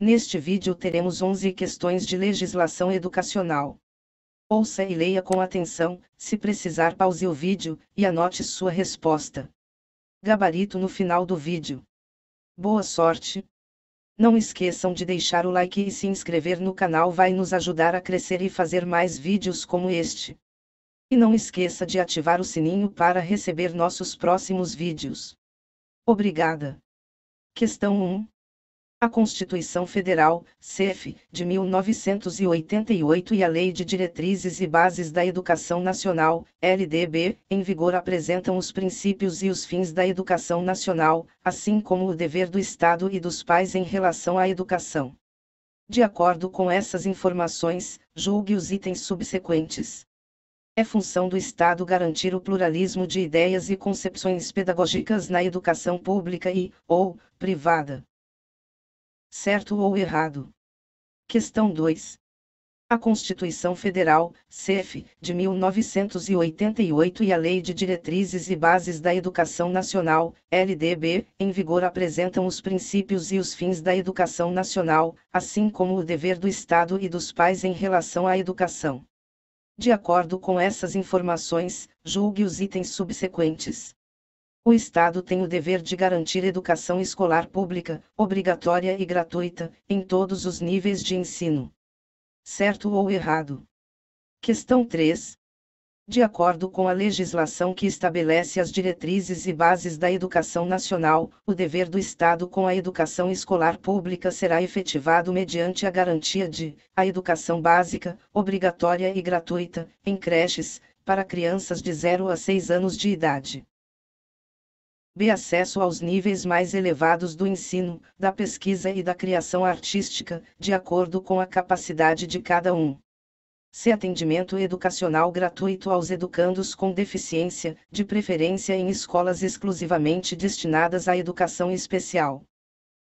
Neste vídeo teremos 11 questões de legislação educacional. Ouça e leia com atenção, se precisar pause o vídeo, e anote sua resposta. Gabarito no final do vídeo. Boa sorte! Não esqueçam de deixar o like e se inscrever no canal vai nos ajudar a crescer e fazer mais vídeos como este. E não esqueça de ativar o sininho para receber nossos próximos vídeos. Obrigada! Questão 1 a Constituição Federal, CEF, de 1988 e a Lei de Diretrizes e Bases da Educação Nacional, LDB, em vigor apresentam os princípios e os fins da educação nacional, assim como o dever do Estado e dos pais em relação à educação. De acordo com essas informações, julgue os itens subsequentes. É função do Estado garantir o pluralismo de ideias e concepções pedagógicas na educação pública e, ou, privada certo ou errado. Questão 2. A Constituição Federal, CEF, de 1988 e a Lei de Diretrizes e Bases da Educação Nacional, LDB, em vigor apresentam os princípios e os fins da educação nacional, assim como o dever do Estado e dos pais em relação à educação. De acordo com essas informações, julgue os itens subsequentes. O Estado tem o dever de garantir educação escolar pública, obrigatória e gratuita, em todos os níveis de ensino. Certo ou errado? Questão 3. De acordo com a legislação que estabelece as diretrizes e bases da educação nacional, o dever do Estado com a educação escolar pública será efetivado mediante a garantia de a educação básica, obrigatória e gratuita, em creches, para crianças de 0 a 6 anos de idade B. Acesso aos níveis mais elevados do ensino, da pesquisa e da criação artística, de acordo com a capacidade de cada um. C. Atendimento educacional gratuito aos educandos com deficiência, de preferência em escolas exclusivamente destinadas à educação especial.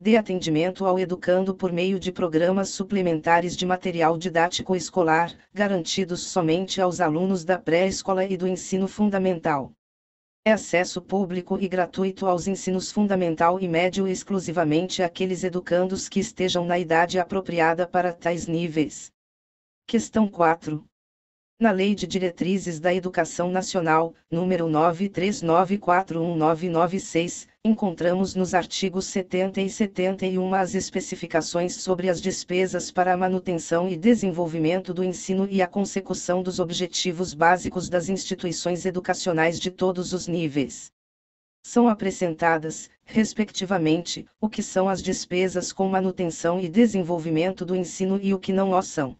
D. Atendimento ao educando por meio de programas suplementares de material didático escolar, garantidos somente aos alunos da pré-escola e do ensino fundamental. É acesso público e gratuito aos ensinos fundamental e médio exclusivamente àqueles educandos que estejam na idade apropriada para tais níveis. Questão 4 na Lei de Diretrizes da Educação Nacional, número 93941996, encontramos nos artigos 70 e 71 as especificações sobre as despesas para a manutenção e desenvolvimento do ensino e a consecução dos objetivos básicos das instituições educacionais de todos os níveis são acrescentadas, respectivamente, o que são as despesas com manutenção e desenvolvimento do ensino e o que não o são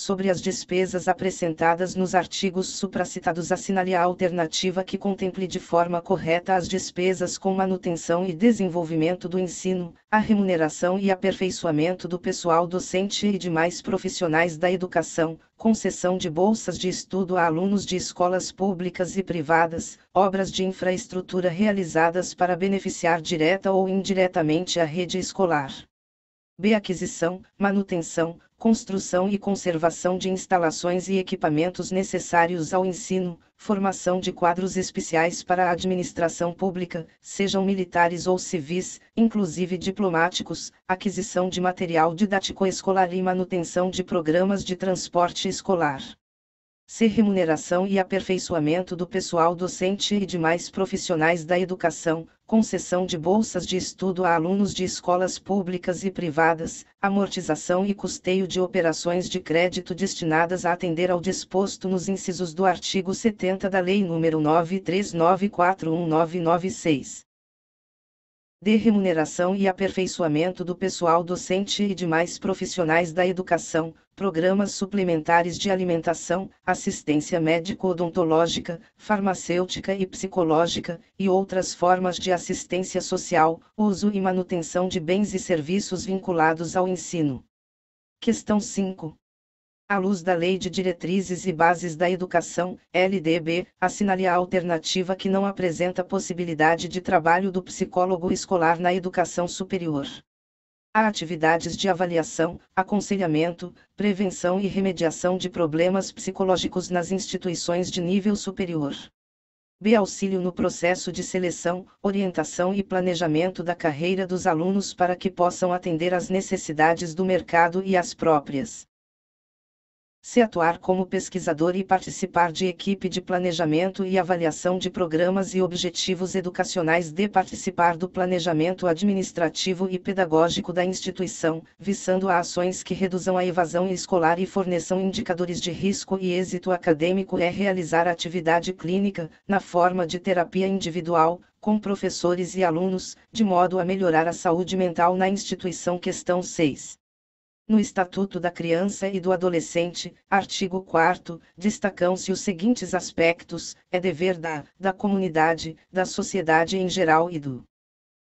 sobre as despesas apresentadas nos artigos supracitados, assinale a alternativa que contemple de forma correta as despesas com manutenção e desenvolvimento do ensino, a remuneração e aperfeiçoamento do pessoal docente e demais profissionais da educação, concessão de bolsas de estudo a alunos de escolas públicas e privadas, obras de infraestrutura realizadas para beneficiar direta ou indiretamente a rede escolar. B. Aquisição, manutenção, construção e conservação de instalações e equipamentos necessários ao ensino, formação de quadros especiais para a administração pública, sejam militares ou civis, inclusive diplomáticos, aquisição de material didático escolar e manutenção de programas de transporte escolar. C. Remuneração e aperfeiçoamento do pessoal docente e demais profissionais da educação, concessão de bolsas de estudo a alunos de escolas públicas e privadas, amortização e custeio de operações de crédito destinadas a atender ao disposto nos incisos do artigo 70 da Lei nº 1996 de remuneração e aperfeiçoamento do pessoal docente e demais profissionais da educação, programas suplementares de alimentação, assistência médico-odontológica, farmacêutica e psicológica, e outras formas de assistência social, uso e manutenção de bens e serviços vinculados ao ensino. Questão 5 à luz da Lei de Diretrizes e Bases da Educação, LDB, assinale a alternativa que não apresenta possibilidade de trabalho do psicólogo escolar na educação superior. Há atividades de avaliação, aconselhamento, prevenção e remediação de problemas psicológicos nas instituições de nível superior. B. Auxílio no processo de seleção, orientação e planejamento da carreira dos alunos para que possam atender às necessidades do mercado e às próprias se atuar como pesquisador e participar de equipe de planejamento e avaliação de programas e objetivos educacionais, de participar do planejamento administrativo e pedagógico da instituição, visando a ações que reduzam a evasão escolar e forneçam indicadores de risco e êxito acadêmico, é realizar atividade clínica, na forma de terapia individual, com professores e alunos, de modo a melhorar a saúde mental na instituição. Questão 6. No Estatuto da Criança e do Adolescente, artigo 4 destacam-se os seguintes aspectos: é dever da, da comunidade, da sociedade em geral e do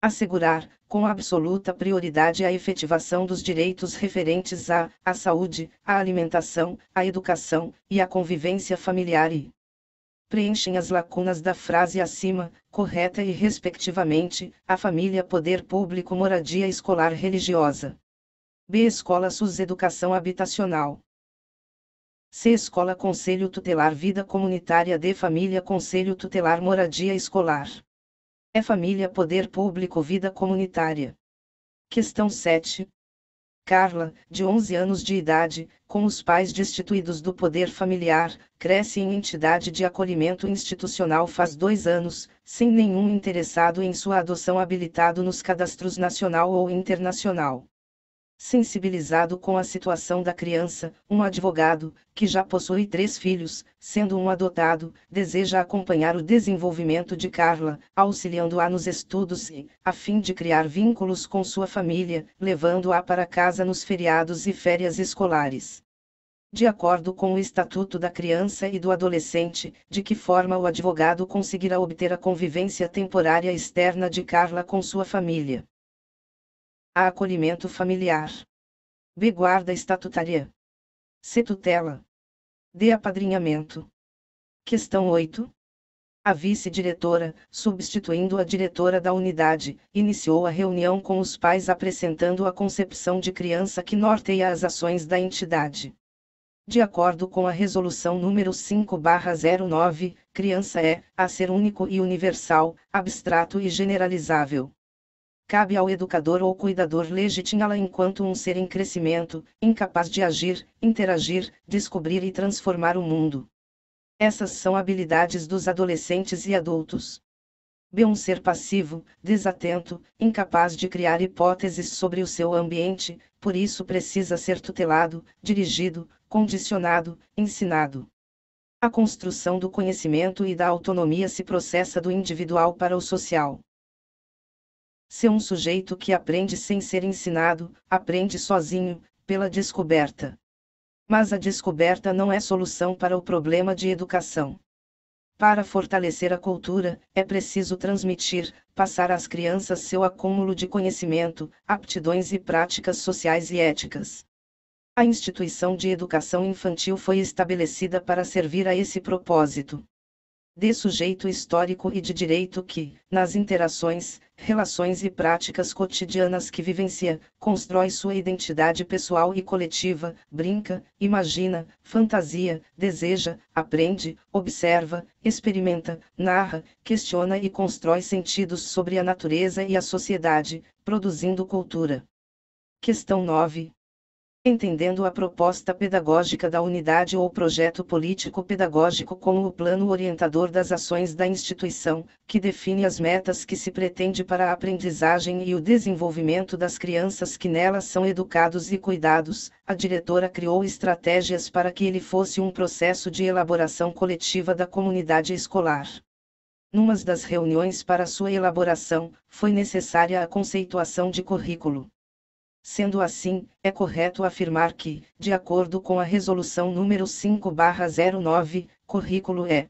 assegurar, com absoluta prioridade, a efetivação dos direitos referentes à, à saúde, à alimentação, à educação e à convivência familiar e preenchem as lacunas da frase acima, correta e respectivamente, a família, poder público, moradia escolar religiosa. B. Escola SUS Educação Habitacional. C. Escola Conselho Tutelar Vida Comunitária D. Família Conselho Tutelar Moradia Escolar. E. Família Poder Público Vida Comunitária. Questão 7. Carla, de 11 anos de idade, com os pais destituídos do poder familiar, cresce em entidade de acolhimento institucional faz dois anos, sem nenhum interessado em sua adoção habilitado nos cadastros nacional ou internacional sensibilizado com a situação da criança, um advogado, que já possui três filhos, sendo um adotado, deseja acompanhar o desenvolvimento de Carla, auxiliando-a nos estudos e, a fim de criar vínculos com sua família, levando-a para casa nos feriados e férias escolares de acordo com o Estatuto da Criança e do Adolescente, de que forma o advogado conseguirá obter a convivência temporária externa de Carla com sua família a acolhimento familiar. B. Guarda estatutária. C. Tutela. D. Apadrinhamento. Questão 8. A vice-diretora, substituindo a diretora da unidade, iniciou a reunião com os pais apresentando a concepção de criança que norteia as ações da entidade. De acordo com a resolução número 5/09, criança é, a ser único e universal, abstrato e generalizável cabe ao educador ou cuidador legitimá-la enquanto um ser em crescimento, incapaz de agir, interagir, descobrir e transformar o mundo. Essas são habilidades dos adolescentes e adultos. B. Um ser passivo, desatento, incapaz de criar hipóteses sobre o seu ambiente, por isso precisa ser tutelado, dirigido, condicionado, ensinado. A construção do conhecimento e da autonomia se processa do individual para o social ser um sujeito que aprende sem ser ensinado, aprende sozinho, pela descoberta. Mas a descoberta não é solução para o problema de educação. Para fortalecer a cultura, é preciso transmitir, passar às crianças seu acúmulo de conhecimento, aptidões e práticas sociais e éticas. A instituição de educação infantil foi estabelecida para servir a esse propósito de sujeito histórico e de direito que, nas interações, relações e práticas cotidianas que vivencia, constrói sua identidade pessoal e coletiva, brinca, imagina, fantasia, deseja, aprende, observa, experimenta, narra, questiona e constrói sentidos sobre a natureza e a sociedade, produzindo cultura. Questão 9 entendendo a proposta pedagógica da unidade ou projeto político-pedagógico como o plano orientador das ações da instituição, que define as metas que se pretende para a aprendizagem e o desenvolvimento das crianças que nelas são educados e cuidados, a diretora criou estratégias para que ele fosse um processo de elaboração coletiva da comunidade escolar. Numas das reuniões para sua elaboração, foi necessária a conceituação de currículo. Sendo assim, é correto afirmar que, de acordo com a Resolução número 5/09, currículo é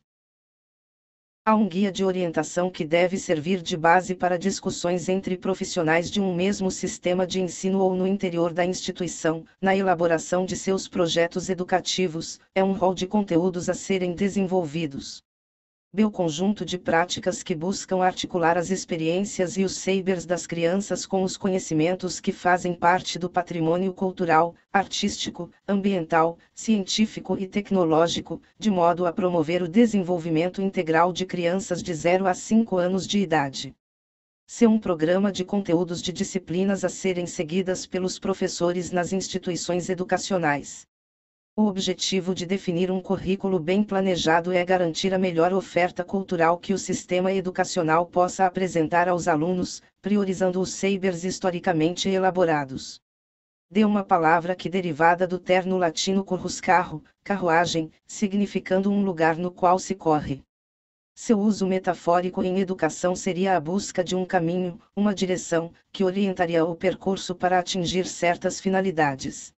Há um guia de orientação que deve servir de base para discussões entre profissionais de um mesmo sistema de ensino ou no interior da instituição, na elaboração de seus projetos educativos, é um rol de conteúdos a serem desenvolvidos. B. O conjunto de práticas que buscam articular as experiências e os sabers das crianças com os conhecimentos que fazem parte do patrimônio cultural, artístico, ambiental, científico e tecnológico, de modo a promover o desenvolvimento integral de crianças de 0 a 5 anos de idade ser um programa de conteúdos de disciplinas a serem seguidas pelos professores nas instituições educacionais. O objetivo de definir um currículo bem planejado é garantir a melhor oferta cultural que o sistema educacional possa apresentar aos alunos, priorizando os sabers historicamente elaborados. De uma palavra que derivada do terno latino currus carro, carruagem, significando um lugar no qual se corre. Seu uso metafórico em educação seria a busca de um caminho, uma direção, que orientaria o percurso para atingir certas finalidades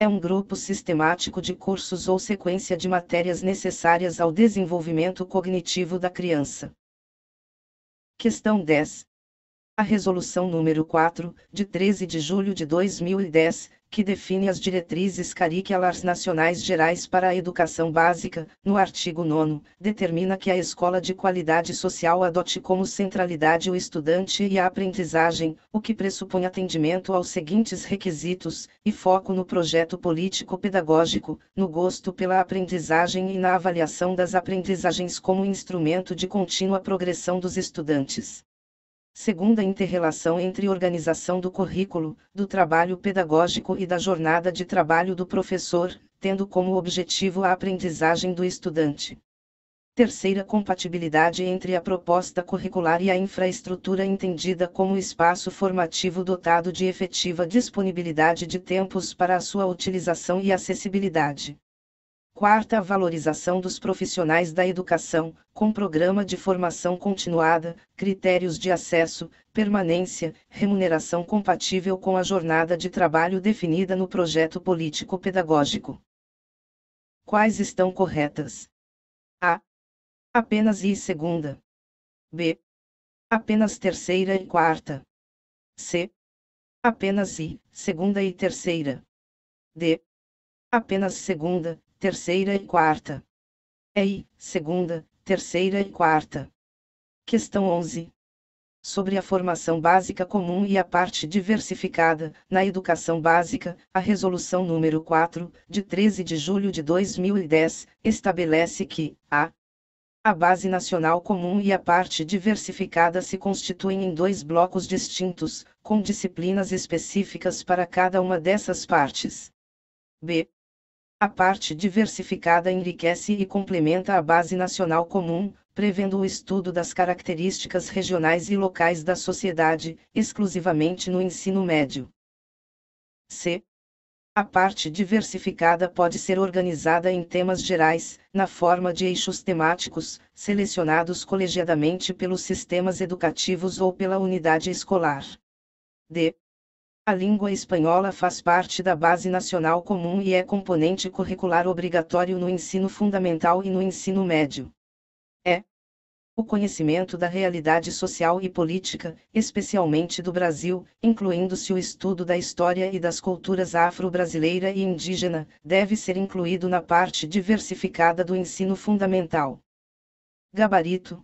é um grupo sistemático de cursos ou sequência de matérias necessárias ao desenvolvimento cognitivo da criança. Questão 10. A Resolução número 4, de 13 de julho de 2010, que define as diretrizes curriculares nacionais gerais para a educação básica, no artigo 9, determina que a escola de qualidade social adote como centralidade o estudante e a aprendizagem, o que pressupõe atendimento aos seguintes requisitos, e foco no projeto político-pedagógico, no gosto pela aprendizagem e na avaliação das aprendizagens como instrumento de contínua progressão dos estudantes. Segunda interrelação entre organização do currículo, do trabalho pedagógico e da jornada de trabalho do professor, tendo como objetivo a aprendizagem do estudante. Terceira compatibilidade entre a proposta curricular e a infraestrutura entendida como espaço formativo dotado de efetiva disponibilidade de tempos para a sua utilização e acessibilidade. Quarta, valorização dos profissionais da educação, com programa de formação continuada, critérios de acesso, permanência, remuneração compatível com a jornada de trabalho definida no projeto político-pedagógico. Quais estão corretas? A. Apenas I e segunda. B. Apenas terceira e quarta. C. Apenas I, segunda e terceira. D. Apenas segunda, terceira e quarta. EI, segunda, terceira e quarta. Questão 11. Sobre a formação básica comum e a parte diversificada, na educação básica, a Resolução número 4, de 13 de julho de 2010, estabelece que a a base nacional comum e a parte diversificada se constituem em dois blocos distintos, com disciplinas específicas para cada uma dessas partes. B. A parte diversificada enriquece e complementa a base nacional comum, prevendo o estudo das características regionais e locais da sociedade, exclusivamente no ensino médio. C. A parte diversificada pode ser organizada em temas gerais, na forma de eixos temáticos, selecionados colegiadamente pelos sistemas educativos ou pela unidade escolar. D. A língua espanhola faz parte da base nacional comum e é componente curricular obrigatório no ensino fundamental e no ensino médio. É o conhecimento da realidade social e política, especialmente do Brasil, incluindo-se o estudo da história e das culturas afro-brasileira e indígena, deve ser incluído na parte diversificada do ensino fundamental. Gabarito